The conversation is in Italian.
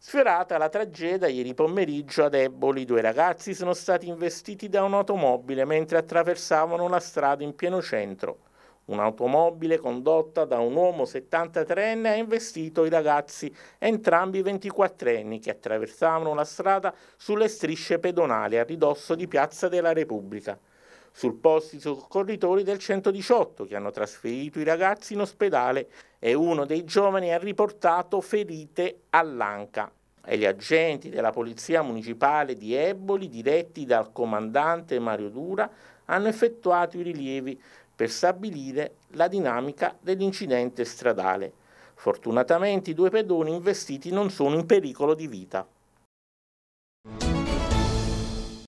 Sfiorata la tragedia ieri pomeriggio ad Eboli, due ragazzi sono stati investiti da un'automobile mentre attraversavano la strada in pieno centro. Un'automobile condotta da un uomo 73enne ha investito i ragazzi, entrambi 24enni, che attraversavano la strada sulle strisce pedonali a ridosso di Piazza della Repubblica sul posto i soccorritori del 118 che hanno trasferito i ragazzi in ospedale e uno dei giovani ha riportato ferite all'anca. E gli agenti della Polizia Municipale di Eboli, diretti dal comandante Mario Dura, hanno effettuato i rilievi per stabilire la dinamica dell'incidente stradale. Fortunatamente i due pedoni investiti non sono in pericolo di vita.